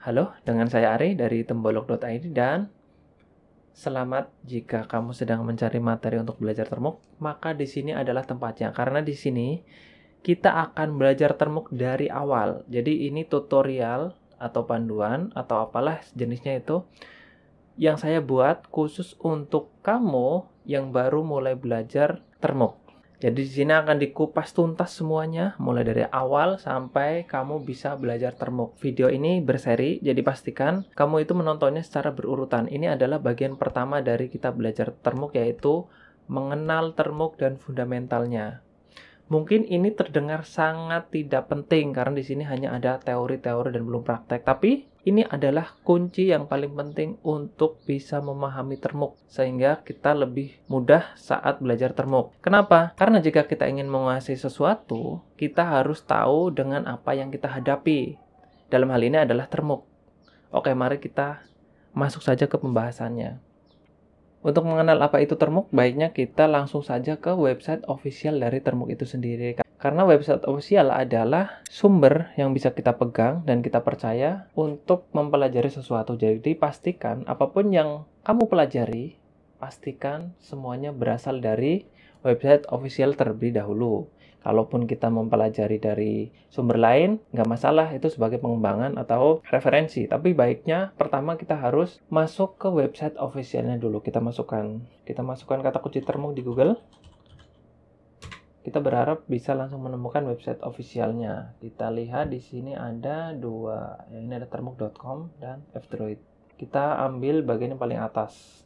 Halo, dengan saya Ari dari tembolok.id dan selamat jika kamu sedang mencari materi untuk belajar termuk, maka di sini adalah tempatnya karena di sini kita akan belajar termuk dari awal. Jadi ini tutorial atau panduan atau apalah jenisnya itu yang saya buat khusus untuk kamu yang baru mulai belajar termuk. Jadi di sini akan dikupas tuntas semuanya, mulai dari awal sampai kamu bisa belajar termuk. Video ini berseri, jadi pastikan kamu itu menontonnya secara berurutan. Ini adalah bagian pertama dari kita belajar termuk, yaitu mengenal termuk dan fundamentalnya. Mungkin ini terdengar sangat tidak penting karena di sini hanya ada teori-teori dan belum praktek, tapi ini adalah kunci yang paling penting untuk bisa memahami termuk, sehingga kita lebih mudah saat belajar termuk. Kenapa? Karena jika kita ingin menguasai sesuatu, kita harus tahu dengan apa yang kita hadapi. Dalam hal ini adalah termuk. Oke, mari kita masuk saja ke pembahasannya. Untuk mengenal apa itu Termuk, baiknya kita langsung saja ke website official dari Termuk itu sendiri. Karena website official adalah sumber yang bisa kita pegang dan kita percaya untuk mempelajari sesuatu. Jadi pastikan apapun yang kamu pelajari, pastikan semuanya berasal dari website official terlebih dahulu. Kalaupun kita mempelajari dari sumber lain, nggak masalah itu sebagai pengembangan atau referensi. Tapi baiknya pertama kita harus masuk ke website officialnya dulu. Kita masukkan, kita masukkan kata kunci termuk di Google. Kita berharap bisa langsung menemukan website officialnya. Kita lihat di sini ada dua, ya, ini ada termuk.com dan fdroid. Kita ambil bagian yang paling atas,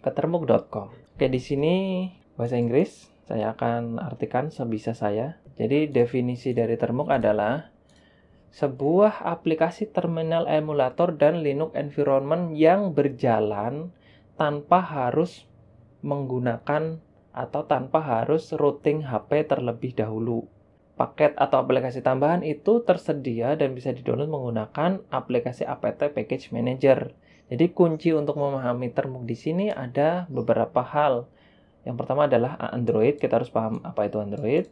ke termuk.com. Oke, di sini bahasa Inggris. Saya akan artikan sebisa saya. Jadi definisi dari Termuk adalah sebuah aplikasi terminal emulator dan Linux environment yang berjalan tanpa harus menggunakan atau tanpa harus routing HP terlebih dahulu. Paket atau aplikasi tambahan itu tersedia dan bisa didownload menggunakan aplikasi APT Package Manager. Jadi kunci untuk memahami termuk di sini ada beberapa hal. Yang pertama adalah Android, kita harus paham apa itu Android.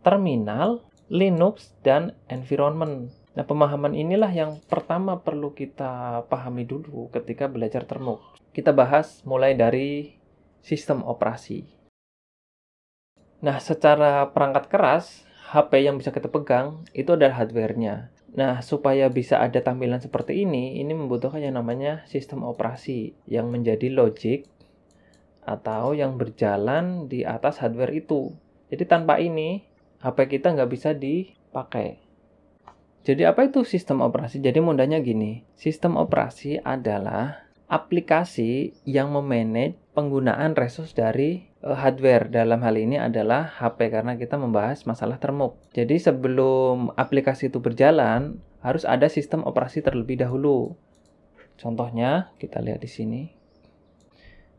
Terminal, Linux, dan environment. Nah, pemahaman inilah yang pertama perlu kita pahami dulu ketika belajar termuk. Kita bahas mulai dari sistem operasi. Nah, secara perangkat keras, HP yang bisa kita pegang itu adalah hardware-nya. Nah, supaya bisa ada tampilan seperti ini, ini membutuhkan yang namanya sistem operasi yang menjadi logic atau yang berjalan di atas hardware itu. Jadi tanpa ini, HP kita nggak bisa dipakai. Jadi apa itu sistem operasi? Jadi mudahnya gini, sistem operasi adalah aplikasi yang memanage penggunaan resus dari eh, hardware. Dalam hal ini adalah HP karena kita membahas masalah termuk. Jadi sebelum aplikasi itu berjalan, harus ada sistem operasi terlebih dahulu. Contohnya kita lihat di sini.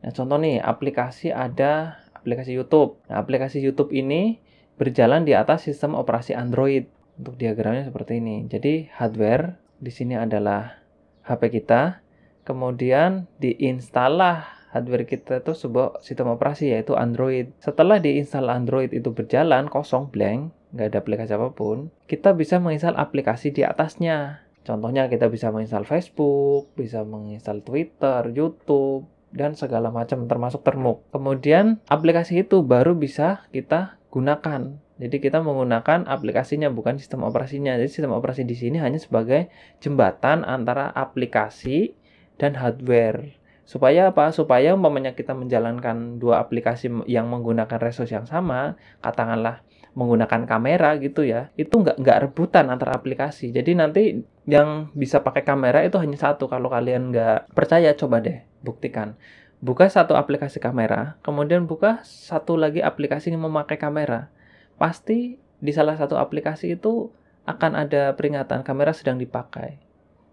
Nah, contoh nih, aplikasi ada aplikasi YouTube. Nah, aplikasi YouTube ini berjalan di atas sistem operasi Android. Untuk diagramnya seperti ini. Jadi, hardware di sini adalah HP kita. Kemudian diinstallah hardware kita itu sebuah sistem operasi yaitu Android. Setelah diinstal Android itu berjalan kosong blank, nggak ada aplikasi apapun, kita bisa menginstal aplikasi di atasnya. Contohnya kita bisa menginstal Facebook, bisa menginstal Twitter, YouTube, dan segala macam termasuk termuk. Kemudian aplikasi itu baru bisa kita gunakan. Jadi kita menggunakan aplikasinya bukan sistem operasinya. Jadi sistem operasi di sini hanya sebagai jembatan antara aplikasi dan hardware. Supaya apa? Supaya umpamanya kita menjalankan dua aplikasi yang menggunakan resource yang sama, katakanlah menggunakan kamera gitu ya itu nggak nggak rebutan antar aplikasi jadi nanti yang bisa pakai kamera itu hanya satu kalau kalian nggak percaya coba deh buktikan buka satu aplikasi kamera kemudian buka satu lagi aplikasi yang memakai kamera pasti di salah satu aplikasi itu akan ada peringatan kamera sedang dipakai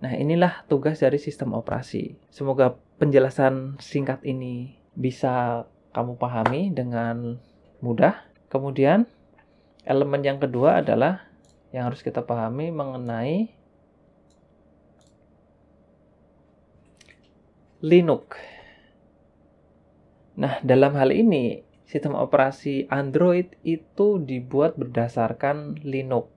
Nah, inilah tugas dari sistem operasi. Semoga penjelasan singkat ini bisa kamu pahami dengan mudah. Kemudian, elemen yang kedua adalah yang harus kita pahami mengenai Linux. Nah, dalam hal ini sistem operasi Android itu dibuat berdasarkan Linux.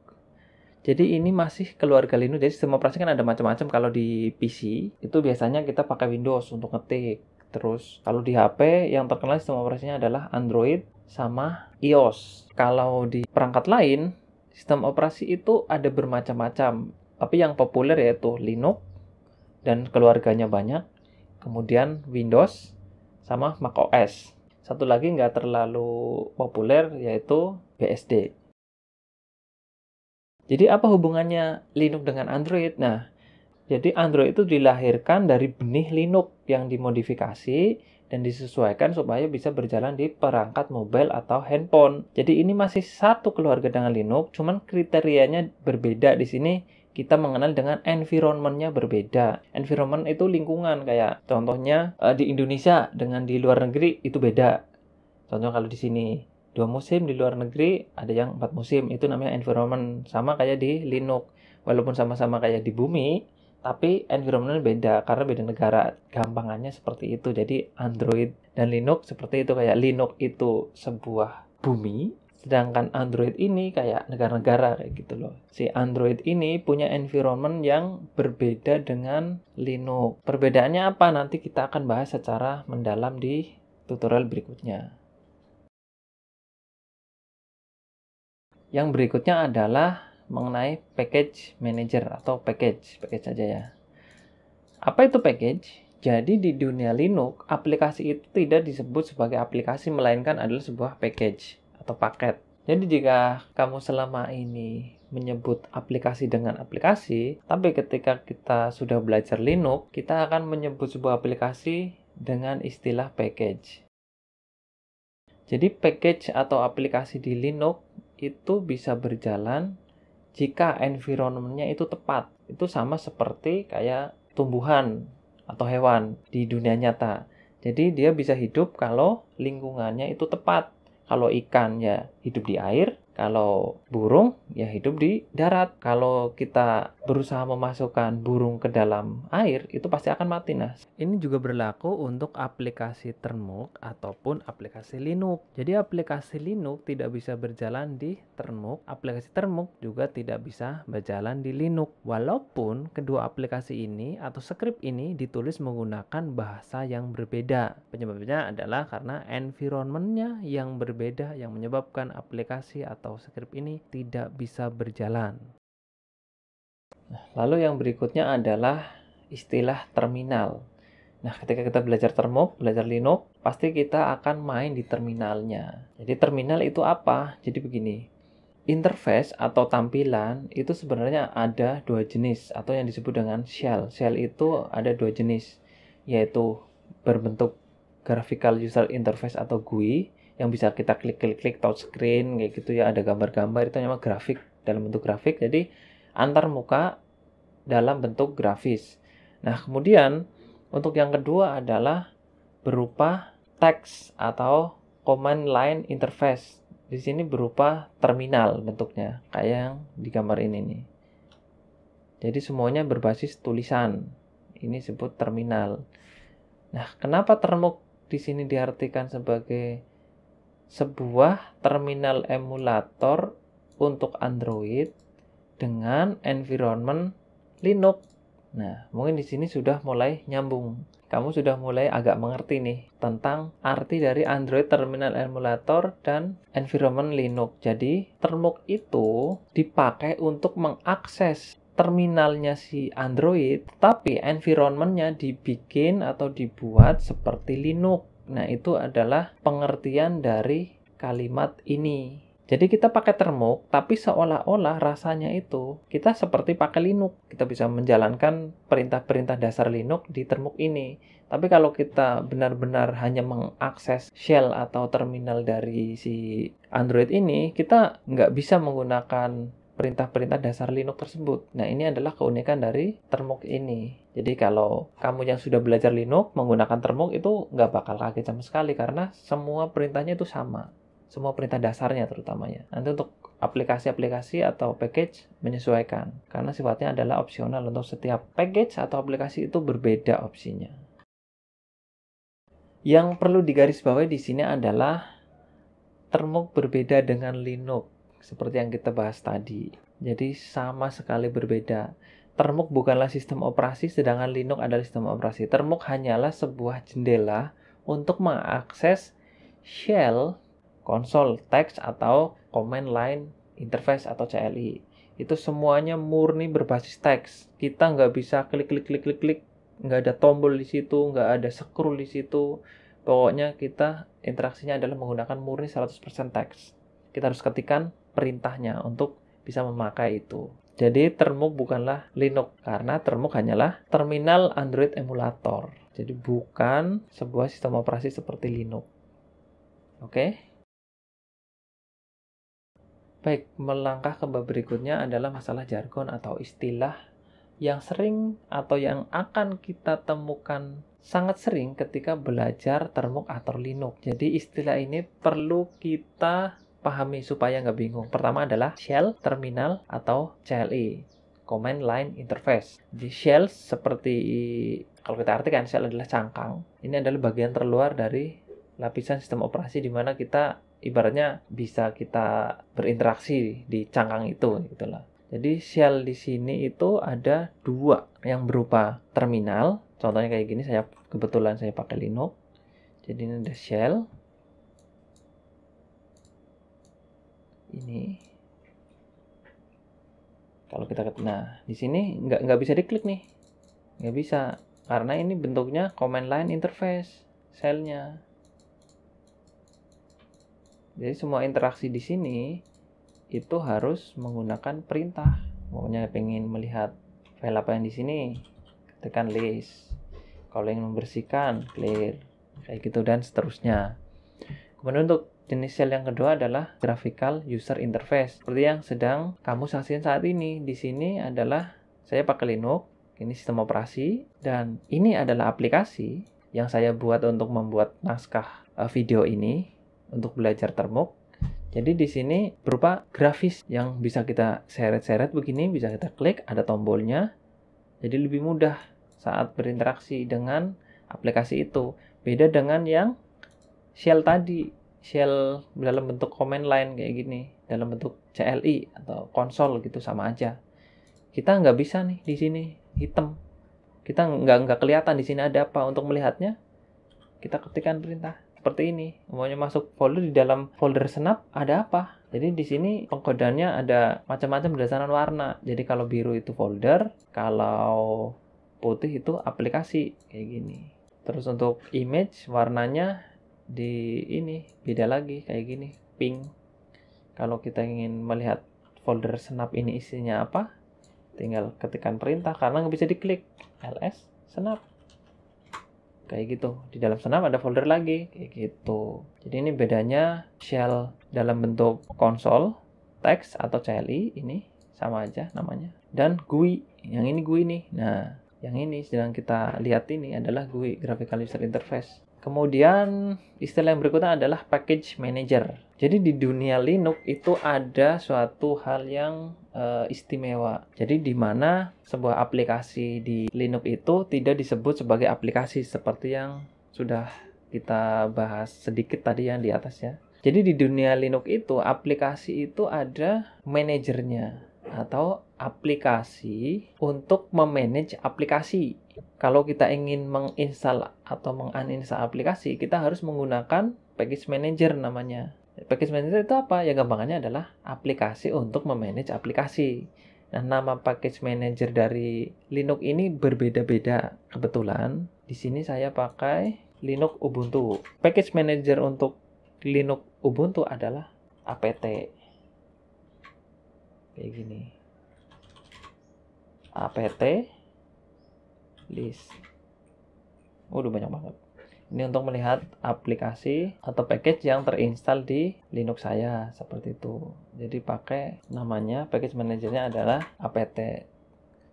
Jadi ini masih keluarga Linux. Jadi sistem operasi kan ada macam-macam. Kalau di PC itu biasanya kita pakai Windows untuk ngetik. Terus kalau di HP yang terkenal sistem operasinya adalah Android sama iOS. Kalau di perangkat lain, sistem operasi itu ada bermacam-macam. Tapi yang populer yaitu Linux dan keluarganya banyak. Kemudian Windows sama Mac OS. Satu lagi nggak terlalu populer yaitu BSD. Jadi apa hubungannya Linux dengan Android? Nah, jadi Android itu dilahirkan dari benih Linux yang dimodifikasi dan disesuaikan supaya bisa berjalan di perangkat mobile atau handphone. Jadi ini masih satu keluarga dengan Linux, cuman kriterianya berbeda di sini kita mengenal dengan environmentnya berbeda. Environment itu lingkungan kayak contohnya eh, di Indonesia dengan di luar negeri itu beda. Contoh kalau di sini dua musim di luar negeri ada yang empat musim itu namanya environment sama kayak di Linux. Walaupun sama-sama kayak di bumi, tapi environment beda karena beda negara gampangannya seperti itu jadi Android dan Linux seperti itu kayak Linux itu sebuah bumi sedangkan Android ini kayak negara-negara kayak gitu loh si Android ini punya environment yang berbeda dengan Linux perbedaannya apa nanti kita akan bahas secara mendalam di tutorial berikutnya yang berikutnya adalah mengenai package manager atau package, package saja ya. Apa itu package? Jadi di dunia Linux, aplikasi itu tidak disebut sebagai aplikasi melainkan adalah sebuah package atau paket. Jadi jika kamu selama ini menyebut aplikasi dengan aplikasi, tapi ketika kita sudah belajar Linux, kita akan menyebut sebuah aplikasi dengan istilah package. Jadi package atau aplikasi di Linux itu bisa berjalan jika environmentnya itu tepat. Itu sama seperti kayak tumbuhan atau hewan di dunia nyata. Jadi dia bisa hidup kalau lingkungannya itu tepat. Kalau ikan ya hidup di air, kalau burung ya hidup di darat. Kalau kita berusaha memasukkan burung ke dalam air itu pasti akan mati nah. Ini juga berlaku untuk aplikasi Termuk ataupun aplikasi Linux. Jadi aplikasi Linux tidak bisa berjalan di Termuk, aplikasi Termuk juga tidak bisa berjalan di Linux. Walaupun kedua aplikasi ini atau script ini ditulis menggunakan bahasa yang berbeda. Penyebabnya adalah karena environmentnya yang berbeda yang menyebabkan aplikasi atau atau script ini tidak bisa berjalan. Nah, lalu yang berikutnya adalah istilah terminal. Nah, ketika kita belajar termok, belajar Linux, pasti kita akan main di terminalnya. Jadi terminal itu apa? Jadi begini, interface atau tampilan itu sebenarnya ada dua jenis atau yang disebut dengan shell. Shell itu ada dua jenis, yaitu berbentuk graphical user interface atau GUI yang bisa kita klik-klik-klik touch screen kayak gitu ya ada gambar-gambar itu namanya grafik dalam bentuk grafik jadi antar muka dalam bentuk grafis nah kemudian untuk yang kedua adalah berupa teks atau command line interface di sini berupa terminal bentuknya kayak yang di gambar ini nih jadi semuanya berbasis tulisan ini disebut terminal nah kenapa termuk di sini diartikan sebagai sebuah terminal emulator untuk Android dengan environment Linux. Nah, mungkin di sini sudah mulai nyambung. Kamu sudah mulai agak mengerti nih tentang arti dari Android Terminal Emulator dan environment Linux. Jadi, Termux itu dipakai untuk mengakses terminalnya si Android, tapi environmentnya dibikin atau dibuat seperti Linux. Nah, itu adalah pengertian dari kalimat ini. Jadi kita pakai termuk, tapi seolah-olah rasanya itu kita seperti pakai Linux. Kita bisa menjalankan perintah-perintah dasar Linux di termuk ini. Tapi kalau kita benar-benar hanya mengakses shell atau terminal dari si Android ini, kita nggak bisa menggunakan perintah-perintah dasar Linux tersebut. Nah, ini adalah keunikan dari Termux ini. Jadi kalau kamu yang sudah belajar Linux menggunakan Termux itu nggak bakal kaget sama sekali karena semua perintahnya itu sama. Semua perintah dasarnya terutamanya. Nanti untuk aplikasi-aplikasi atau package menyesuaikan. Karena sifatnya adalah opsional untuk setiap package atau aplikasi itu berbeda opsinya. Yang perlu digarisbawahi di sini adalah termuk berbeda dengan Linux seperti yang kita bahas tadi. Jadi sama sekali berbeda. Termuk bukanlah sistem operasi, sedangkan Linux adalah sistem operasi. Termuk hanyalah sebuah jendela untuk mengakses shell, konsol, teks, atau command line interface atau CLI. Itu semuanya murni berbasis teks. Kita nggak bisa klik-klik-klik-klik-klik, nggak ada tombol di situ, nggak ada scroll di situ. Pokoknya kita interaksinya adalah menggunakan murni 100% teks. Kita harus ketikkan perintahnya untuk bisa memakai itu. Jadi Termuk bukanlah Linux karena Termuk hanyalah terminal Android emulator. Jadi bukan sebuah sistem operasi seperti Linux. Oke. Baik, melangkah ke bab berikutnya adalah masalah jargon atau istilah yang sering atau yang akan kita temukan sangat sering ketika belajar Termuk atau Linux. Jadi istilah ini perlu kita pahami supaya nggak bingung. Pertama adalah shell, terminal, atau CLI. E, command Line Interface. Di shell seperti kalau kita artikan shell adalah cangkang. Ini adalah bagian terluar dari lapisan sistem operasi di mana kita ibaratnya bisa kita berinteraksi di cangkang itu gitu Jadi shell di sini itu ada dua yang berupa terminal. Contohnya kayak gini saya kebetulan saya pakai Linux. Jadi ini ada shell ini kalau kita nah di sini nggak nggak bisa diklik nih nggak bisa karena ini bentuknya command line interface selnya jadi semua interaksi di sini itu harus menggunakan perintah pokoknya pengen melihat file apa yang di sini tekan list kalau ingin membersihkan clear kayak gitu dan seterusnya kemudian untuk Jenis sel yang kedua adalah graphical user interface. Seperti yang sedang kamu saksikan saat ini. Di sini adalah saya pakai Linux, ini sistem operasi, dan ini adalah aplikasi yang saya buat untuk membuat naskah eh, video ini untuk belajar termuk. Jadi di sini berupa grafis yang bisa kita seret-seret begini, bisa kita klik, ada tombolnya. Jadi lebih mudah saat berinteraksi dengan aplikasi itu. Beda dengan yang shell tadi shell dalam bentuk command line kayak gini, dalam bentuk CLI atau konsol gitu sama aja. Kita nggak bisa nih di sini hitam. Kita nggak nggak kelihatan di sini ada apa untuk melihatnya. Kita ketikkan perintah seperti ini. Maunya masuk folder di dalam folder senap ada apa? Jadi di sini pengkodeannya ada macam-macam berdasarkan warna. Jadi kalau biru itu folder, kalau putih itu aplikasi kayak gini. Terus untuk image warnanya di ini beda lagi kayak gini pink kalau kita ingin melihat folder snap ini isinya apa tinggal ketikkan perintah karena nggak bisa diklik ls snap kayak gitu di dalam senap ada folder lagi kayak gitu jadi ini bedanya shell dalam bentuk konsol teks atau CLI ini sama aja namanya dan GUI yang ini GUI nih nah yang ini sedang kita lihat ini adalah GUI graphical user interface Kemudian istilah yang berikutnya adalah package manager. Jadi di dunia Linux itu ada suatu hal yang e, istimewa. Jadi di mana sebuah aplikasi di Linux itu tidak disebut sebagai aplikasi seperti yang sudah kita bahas sedikit tadi yang di atas ya. Jadi di dunia Linux itu aplikasi itu ada manajernya atau aplikasi untuk memanage aplikasi kalau kita ingin menginstal atau menguninstall aplikasi, kita harus menggunakan package manager namanya. Package manager itu apa? Ya gampangannya adalah aplikasi untuk memanage aplikasi. Nah, nama package manager dari Linux ini berbeda-beda. Kebetulan di sini saya pakai Linux Ubuntu. Package manager untuk Linux Ubuntu adalah apt. Kayak gini. apt list. waduh oh, banyak banget. Ini untuk melihat aplikasi atau package yang terinstall di Linux saya seperti itu. Jadi pakai namanya package manajernya adalah apt.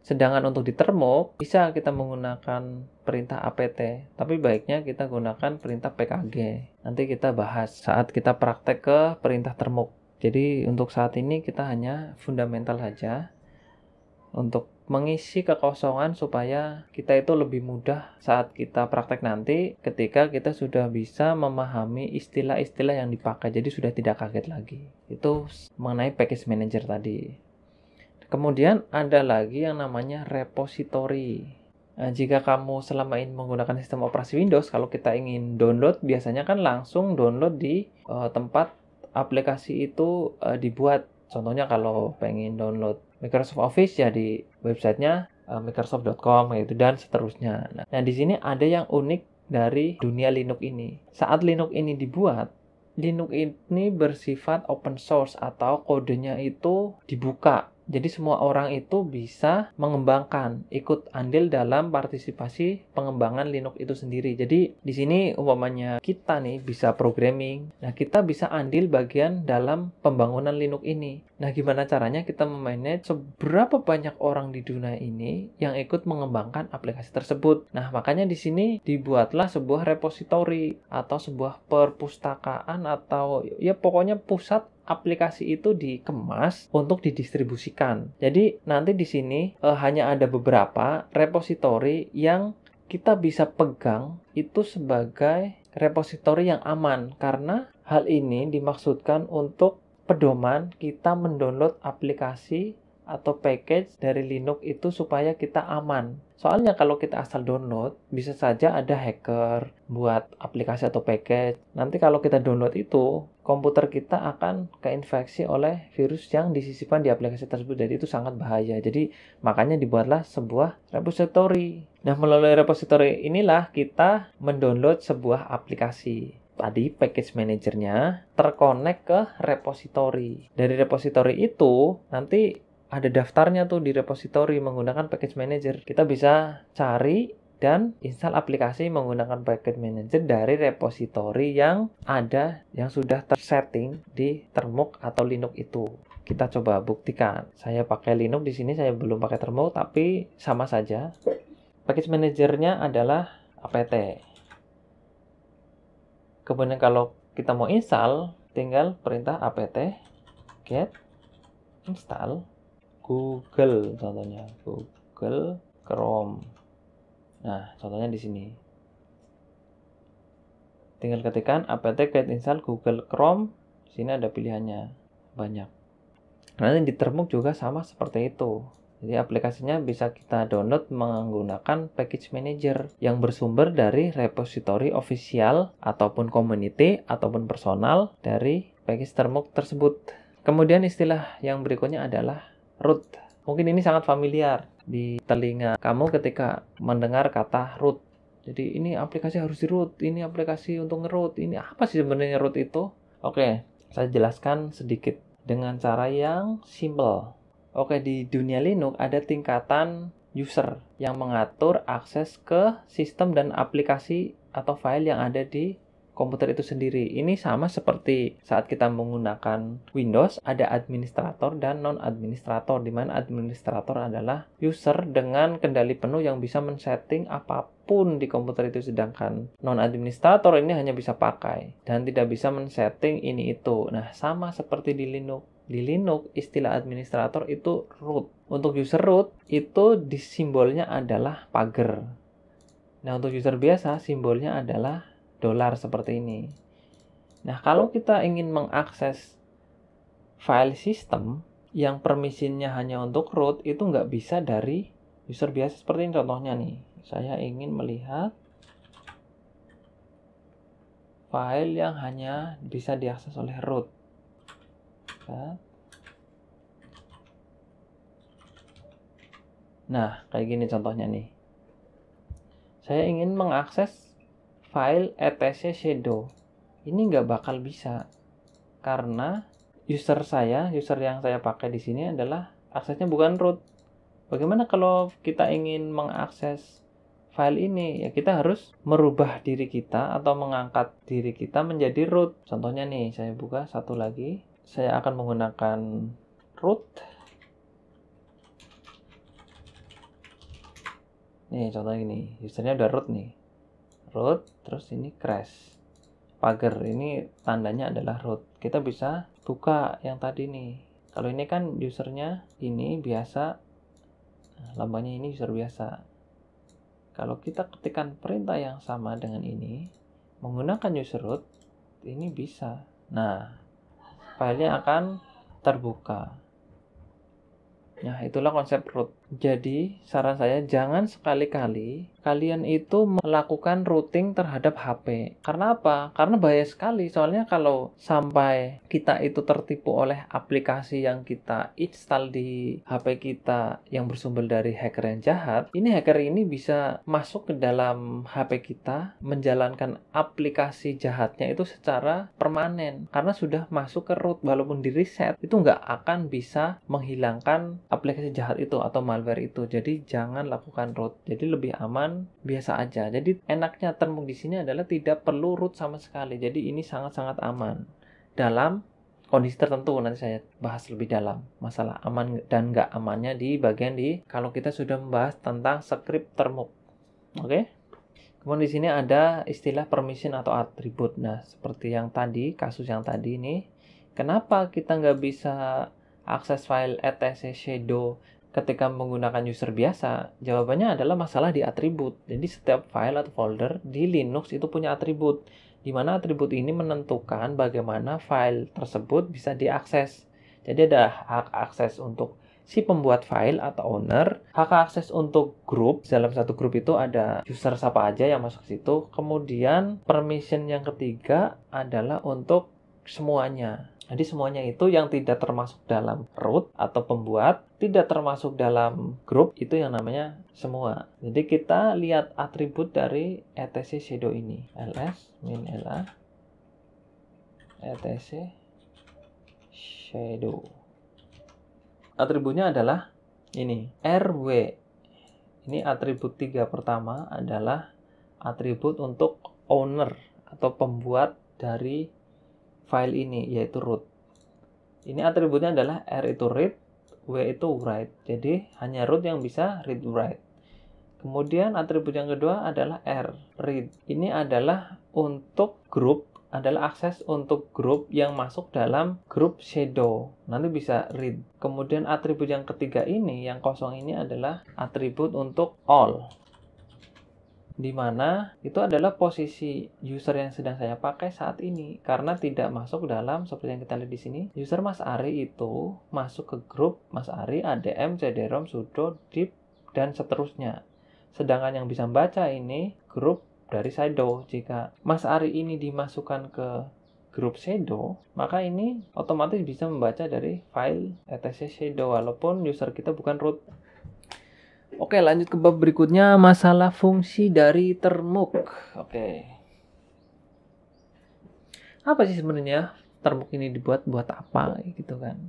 Sedangkan untuk di Termok bisa kita menggunakan perintah apt, tapi baiknya kita gunakan perintah pkg. Nanti kita bahas saat kita praktek ke perintah Termok. Jadi untuk saat ini kita hanya fundamental saja untuk mengisi kekosongan supaya kita itu lebih mudah saat kita praktek nanti ketika kita sudah bisa memahami istilah-istilah yang dipakai jadi sudah tidak kaget lagi itu mengenai package manager tadi kemudian ada lagi yang namanya repository Nah, jika kamu selama ini menggunakan sistem operasi Windows, kalau kita ingin download, biasanya kan langsung download di uh, tempat aplikasi itu uh, dibuat. Contohnya kalau pengen download Microsoft Office ya di websitenya eh, microsoft.com gitu dan seterusnya. Nah, nah di sini ada yang unik dari dunia Linux ini. Saat Linux ini dibuat, Linux ini bersifat open source atau kodenya itu dibuka jadi semua orang itu bisa mengembangkan, ikut andil dalam partisipasi pengembangan Linux itu sendiri. Jadi di sini umpamanya kita nih bisa programming. Nah, kita bisa andil bagian dalam pembangunan Linux ini. Nah, gimana caranya kita memanage seberapa banyak orang di dunia ini yang ikut mengembangkan aplikasi tersebut. Nah, makanya di sini dibuatlah sebuah repository atau sebuah perpustakaan atau ya pokoknya pusat aplikasi itu dikemas untuk didistribusikan. Jadi nanti di sini eh, hanya ada beberapa repositori yang kita bisa pegang itu sebagai repositori yang aman karena hal ini dimaksudkan untuk pedoman kita mendownload aplikasi atau package dari Linux itu supaya kita aman. Soalnya kalau kita asal download, bisa saja ada hacker buat aplikasi atau package. Nanti kalau kita download itu, komputer kita akan keinfeksi oleh virus yang disisipkan di aplikasi tersebut. Jadi itu sangat bahaya. Jadi makanya dibuatlah sebuah repository. Nah, melalui repository inilah kita mendownload sebuah aplikasi tadi package managernya terkonek ke repository. Dari repository itu nanti ada daftarnya tuh di repository menggunakan package manager. Kita bisa cari dan install aplikasi menggunakan package manager dari repository yang ada yang sudah tersetting di Termux atau Linux itu. Kita coba buktikan. Saya pakai Linux di sini saya belum pakai Termux tapi sama saja. Package manajernya adalah apt. Kemudian kalau kita mau install tinggal perintah apt get install Google contohnya Google Chrome nah contohnya di sini tinggal ketikkan apt get install Google Chrome di sini ada pilihannya banyak nanti di termuk juga sama seperti itu jadi aplikasinya bisa kita download menggunakan package manager yang bersumber dari repository official ataupun community ataupun personal dari package termuk tersebut. Kemudian istilah yang berikutnya adalah root. Mungkin ini sangat familiar di telinga kamu ketika mendengar kata root. Jadi ini aplikasi harus di root, ini aplikasi untuk ngerut, ini apa sih sebenarnya root itu? Oke, saya jelaskan sedikit dengan cara yang simple. Oke, di dunia Linux ada tingkatan user yang mengatur akses ke sistem dan aplikasi atau file yang ada di komputer itu sendiri. Ini sama seperti saat kita menggunakan Windows, ada administrator dan non-administrator, di mana administrator adalah user dengan kendali penuh yang bisa men-setting apapun di komputer itu sedangkan non administrator ini hanya bisa pakai dan tidak bisa men-setting ini itu. Nah, sama seperti di Linux. Di Linux istilah administrator itu root. Untuk user root itu disimbolnya adalah pagar. Nah, untuk user biasa simbolnya adalah dolar seperti ini. Nah, kalau kita ingin mengakses file system yang permisinya hanya untuk root itu nggak bisa dari user biasa seperti ini contohnya nih. Saya ingin melihat file yang hanya bisa diakses oleh root. Nah, kayak gini contohnya nih. Saya ingin mengakses file etc shadow ini nggak bakal bisa karena user saya user yang saya pakai di sini adalah aksesnya bukan root bagaimana kalau kita ingin mengakses file ini ya kita harus merubah diri kita atau mengangkat diri kita menjadi root contohnya nih saya buka satu lagi saya akan menggunakan root nih contohnya gini usernya udah root nih Root, terus ini crash pagar ini tandanya adalah root. kita bisa buka yang tadi nih kalau ini kan usernya ini biasa nah, lambangnya ini user biasa kalau kita ketikkan perintah yang sama dengan ini menggunakan user root ini bisa nah filenya akan terbuka nah itulah konsep root jadi, saran saya jangan sekali-kali kalian itu melakukan routing terhadap HP. Karena apa? Karena bahaya sekali. Soalnya kalau sampai kita itu tertipu oleh aplikasi yang kita install di HP kita yang bersumber dari hacker yang jahat, ini hacker ini bisa masuk ke dalam HP kita, menjalankan aplikasi jahatnya itu secara permanen. Karena sudah masuk ke root, walaupun di reset, itu nggak akan bisa menghilangkan aplikasi jahat itu atau malah malware itu. Jadi jangan lakukan root. Jadi lebih aman biasa aja. Jadi enaknya termuk di sini adalah tidak perlu root sama sekali. Jadi ini sangat-sangat aman dalam kondisi tertentu nanti saya bahas lebih dalam masalah aman dan nggak amannya di bagian di kalau kita sudah membahas tentang script termuk oke okay? kemudian di sini ada istilah permission atau atribut nah seperti yang tadi kasus yang tadi ini kenapa kita nggak bisa akses file etc shadow ketika menggunakan user biasa, jawabannya adalah masalah di atribut. Jadi setiap file atau folder di Linux itu punya atribut, di mana atribut ini menentukan bagaimana file tersebut bisa diakses. Jadi ada hak akses untuk si pembuat file atau owner, hak akses untuk grup. Dalam satu grup itu ada user siapa aja yang masuk ke situ. Kemudian permission yang ketiga adalah untuk semuanya. Jadi semuanya itu yang tidak termasuk dalam root atau pembuat, tidak termasuk dalam grup, itu yang namanya semua. Jadi kita lihat atribut dari etc shadow ini. ls min la etc shadow. Atributnya adalah ini, rw. Ini atribut tiga pertama adalah atribut untuk owner atau pembuat dari file ini yaitu root. Ini atributnya adalah R itu read, W itu write. Jadi hanya root yang bisa read write. Kemudian atribut yang kedua adalah R read. Ini adalah untuk grup adalah akses untuk grup yang masuk dalam grup shadow. Nanti bisa read. Kemudian atribut yang ketiga ini, yang kosong ini adalah atribut untuk all di mana itu adalah posisi user yang sedang saya pakai saat ini karena tidak masuk dalam seperti yang kita lihat di sini user Mas Ari itu masuk ke grup Mas Ari ADM CDROM sudo Deep dan seterusnya sedangkan yang bisa baca ini grup dari Saido jika Mas Ari ini dimasukkan ke grup shadow, maka ini otomatis bisa membaca dari file etc shadow walaupun user kita bukan root. Oke, lanjut ke bab berikutnya masalah fungsi dari termuk. Oke. Apa sih sebenarnya termuk ini dibuat buat apa gitu kan?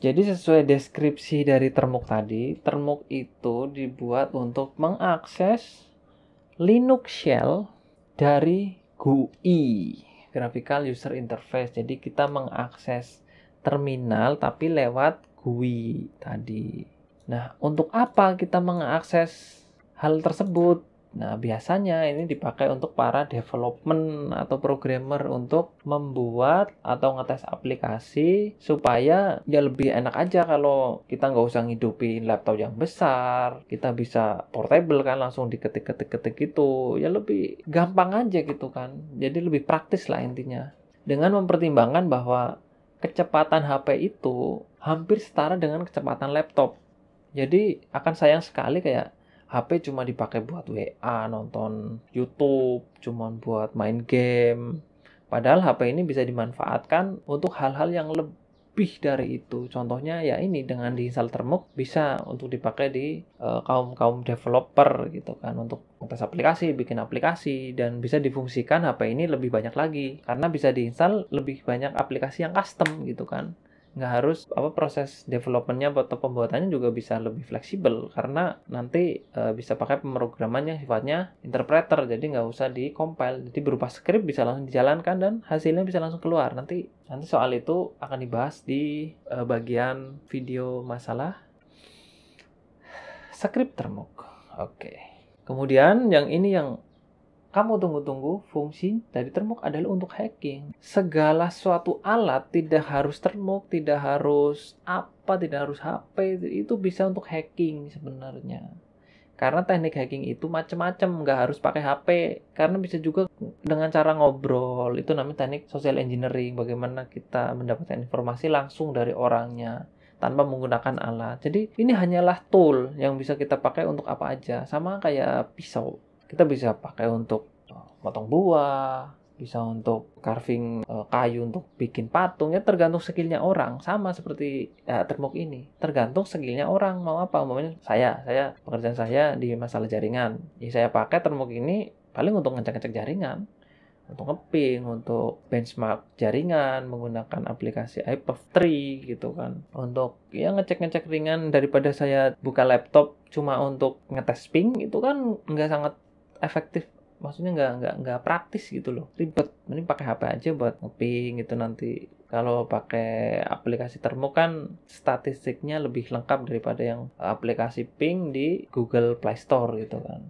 Jadi sesuai deskripsi dari termuk tadi, termuk itu dibuat untuk mengakses Linux shell dari GUI, Graphical User Interface. Jadi kita mengakses terminal tapi lewat GUI tadi. Nah, untuk apa kita mengakses hal tersebut? Nah, biasanya ini dipakai untuk para development atau programmer untuk membuat atau ngetes aplikasi supaya ya lebih enak aja kalau kita nggak usah ngidupin laptop yang besar, kita bisa portable kan langsung diketik-ketik-ketik gitu, ya lebih gampang aja gitu kan, jadi lebih praktis lah intinya. Dengan mempertimbangkan bahwa kecepatan HP itu hampir setara dengan kecepatan laptop jadi akan sayang sekali kayak HP cuma dipakai buat WA, nonton YouTube, cuma buat main game. Padahal HP ini bisa dimanfaatkan untuk hal-hal yang lebih dari itu. Contohnya ya ini dengan diinstal termuk bisa untuk dipakai di kaum eh, kaum-kaum developer gitu kan untuk tes aplikasi, bikin aplikasi dan bisa difungsikan HP ini lebih banyak lagi karena bisa diinstal lebih banyak aplikasi yang custom gitu kan nggak harus apa proses developmentnya atau pembuatannya juga bisa lebih fleksibel karena nanti e, bisa pakai pemrograman yang sifatnya interpreter jadi nggak usah di compile jadi berupa script bisa langsung dijalankan dan hasilnya bisa langsung keluar nanti nanti soal itu akan dibahas di e, bagian video masalah script termuk oke okay. kemudian yang ini yang kamu tunggu-tunggu, fungsi dari termuk adalah untuk hacking. Segala suatu alat tidak harus termuk, tidak harus apa, tidak harus HP, itu bisa untuk hacking sebenarnya. Karena teknik hacking itu macam-macam, nggak harus pakai HP. Karena bisa juga dengan cara ngobrol, itu namanya teknik social engineering, bagaimana kita mendapatkan informasi langsung dari orangnya tanpa menggunakan alat. Jadi ini hanyalah tool yang bisa kita pakai untuk apa aja, sama kayak pisau kita bisa pakai untuk eh, potong buah, bisa untuk carving eh, kayu untuk bikin patung ya tergantung skillnya orang sama seperti ya, eh, termuk ini tergantung skillnya orang mau apa umpamanya saya saya pekerjaan saya di masalah jaringan ya, saya pakai termuk ini paling untuk ngecek-ngecek jaringan untuk ngeping, untuk benchmark jaringan menggunakan aplikasi iperf 3 gitu kan. Untuk ya ngecek-ngecek ringan daripada saya buka laptop cuma untuk ngetes ping itu kan nggak sangat efektif maksudnya nggak nggak nggak praktis gitu loh ribet mending pakai HP aja buat ngeping gitu nanti kalau pakai aplikasi termo kan statistiknya lebih lengkap daripada yang aplikasi ping di Google Play Store gitu kan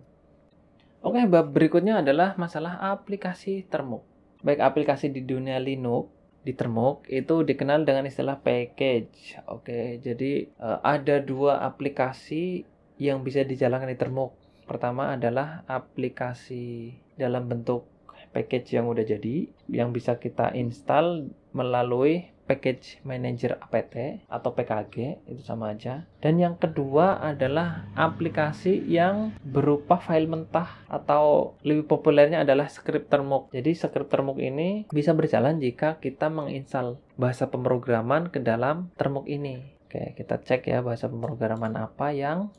oke bab berikutnya adalah masalah aplikasi termo baik aplikasi di dunia Linux di Termuk itu dikenal dengan istilah package. Oke, jadi eh, ada dua aplikasi yang bisa dijalankan di Termuk Pertama adalah aplikasi dalam bentuk package yang udah jadi yang bisa kita install melalui package manager APT atau PKG itu sama aja dan yang kedua adalah aplikasi yang berupa file mentah atau lebih populernya adalah script termuk jadi script termuk ini bisa berjalan jika kita menginstal bahasa pemrograman ke dalam termuk ini Oke, kita cek ya bahasa pemrograman apa yang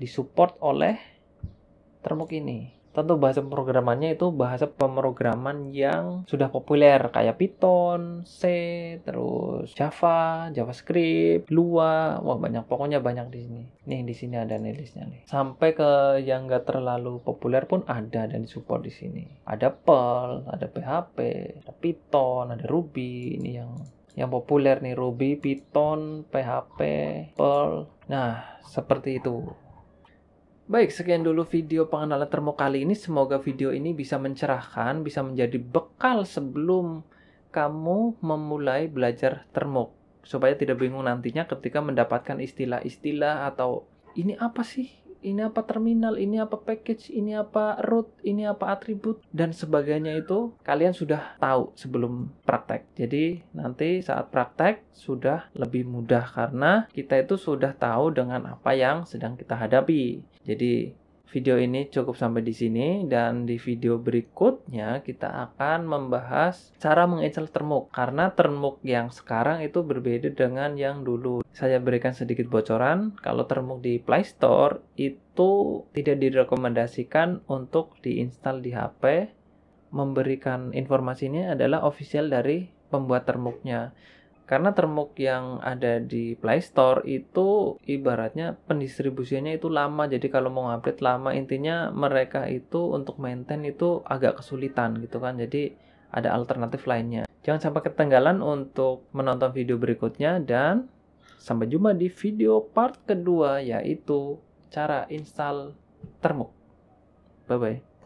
disupport oleh Termuk ini. Tentu bahasa pemrogramannya itu bahasa pemrograman yang sudah populer kayak Python, C, terus Java, JavaScript, Lua, wah banyak pokoknya banyak di sini. Nih di sini ada nilisnya nih. Sampai ke yang nggak terlalu populer pun ada dan disupport di sini. Ada Perl, ada PHP, ada Python, ada Ruby, ini yang yang populer nih Ruby, Python, PHP, Perl. Nah, seperti itu. Baik, sekian dulu video pengenalan termo kali ini. Semoga video ini bisa mencerahkan, bisa menjadi bekal sebelum kamu memulai belajar termo. Supaya tidak bingung nantinya ketika mendapatkan istilah-istilah atau ini apa sih, ini apa terminal, ini apa package, ini apa root, ini apa atribut, dan sebagainya itu kalian sudah tahu sebelum praktek. Jadi nanti saat praktek sudah lebih mudah karena kita itu sudah tahu dengan apa yang sedang kita hadapi. Jadi video ini cukup sampai di sini dan di video berikutnya kita akan membahas cara menginstal termuk karena termuk yang sekarang itu berbeda dengan yang dulu. Saya berikan sedikit bocoran kalau termuk di Play Store itu tidak direkomendasikan untuk diinstal di HP. Memberikan informasinya adalah official dari pembuat termuknya. Karena termuk yang ada di Play Store itu ibaratnya pendistribusiannya itu lama. Jadi kalau mau update lama intinya mereka itu untuk maintain itu agak kesulitan gitu kan. Jadi ada alternatif lainnya. Jangan sampai ketinggalan untuk menonton video berikutnya dan sampai jumpa di video part kedua yaitu cara install termuk. Bye bye.